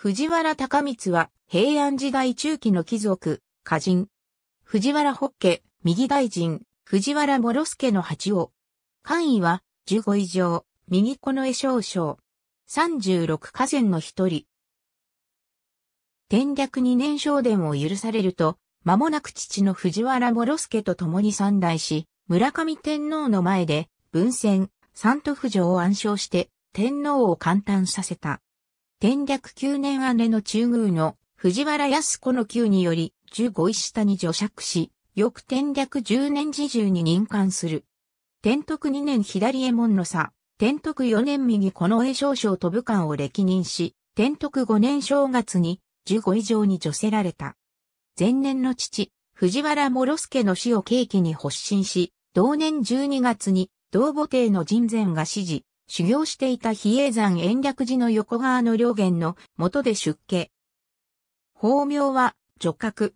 藤原高光は平安時代中期の貴族、歌人。藤原北家、右大臣、藤原諸助の八王。官位は15以上、右子の絵少将。36家前の一人。天略二年昇殿を許されると、間もなく父の藤原諸助と共に三代し、村上天皇の前で、文戦、三都府城を暗唱して、天皇を簡単させた。天略九年姉の中宮の藤原康子の宮により十五位下に除爵し、翌天略十年時中に任官する。天徳二年左衛門の差、天徳四年右この江少将と武官を歴任し、天徳五年正月に十五以上に除せられた。前年の父、藤原諸助の死を契機に発進し、同年十二月に同母帝の人前が指示、修行していた比叡山延暦寺の横側の両元の元で出家。法名は女格。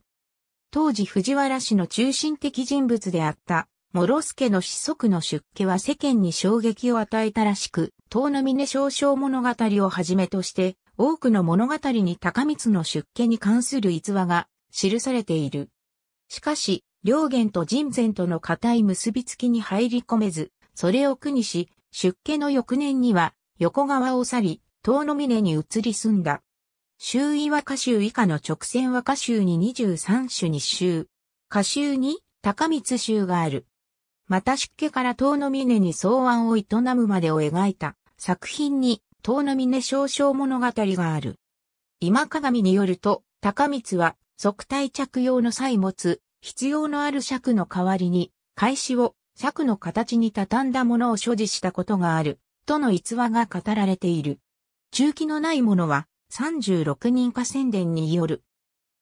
当時藤原氏の中心的人物であった、諸助の子息の出家は世間に衝撃を与えたらしく、遠の峰少々物語をはじめとして、多くの物語に高光の出家に関する逸話が記されている。しかし、両元と人前との固い結びつきに入り込めず、それを苦にし、出家の翌年には横川を去り、遠野峰に移り住んだ。周囲和歌集以下の直線和歌集に23種に集。歌集に高光集がある。また出家から遠野峰に草案を営むまでを描いた作品に遠野峰少々物語がある。今鏡によると、高光は即体着用の際持つ必要のある尺の代わりに、返しを尺の形に畳んだものを所持したことがある、との逸話が語られている。中期のないものは、36人化宣伝による。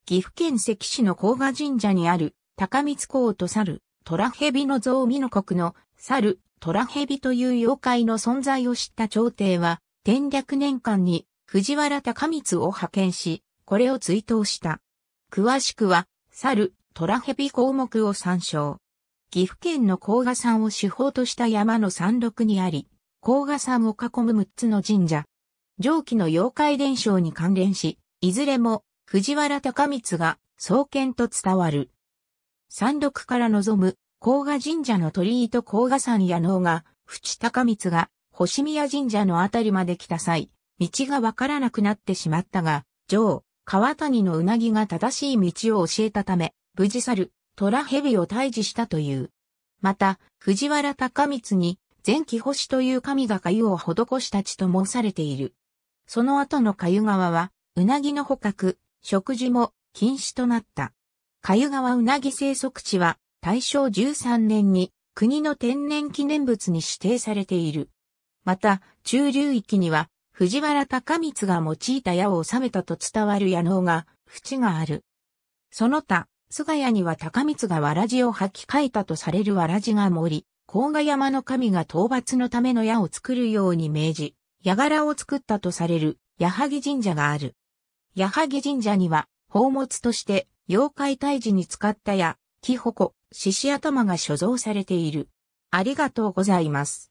岐阜県関市の甲賀神社にある、高光公と猿、虎蛇の像美の国の猿、虎蛇という妖怪の存在を知った朝廷は、天略年間に藤原高光を派遣し、これを追悼した。詳しくは、猿、虎蛇項目を参照。岐阜県の甲賀山を主砲とした山の山麓にあり、甲賀山を囲む6つの神社。上記の妖怪伝承に関連し、いずれも藤原高光が創建と伝わる。山麓から望む甲賀神社の鳥居と甲賀山や能が、淵高光が星宮神社のあたりまで来た際、道がわからなくなってしまったが、上、川谷のうなぎが正しい道を教えたため、無事去る、虎蛇を退治したという。また、藤原高光に、前期星という神が粥を施した地と申されている。その後の粥川は、うなぎの捕獲、食事も禁止となった。粥川うなぎ生息地は、大正13年に国の天然記念物に指定されている。また、中流域には、藤原高光が用いた矢を収めたと伝わる矢能が、淵がある。その他、菅谷には高光がわらじを履き替えたとされるわらじが森、甲賀山の神が討伐のための矢を作るように命じ、矢柄を作ったとされる矢作神社がある。矢作神社には、宝物として妖怪退治に使った矢、木鉾、獅子頭が所蔵されている。ありがとうございます。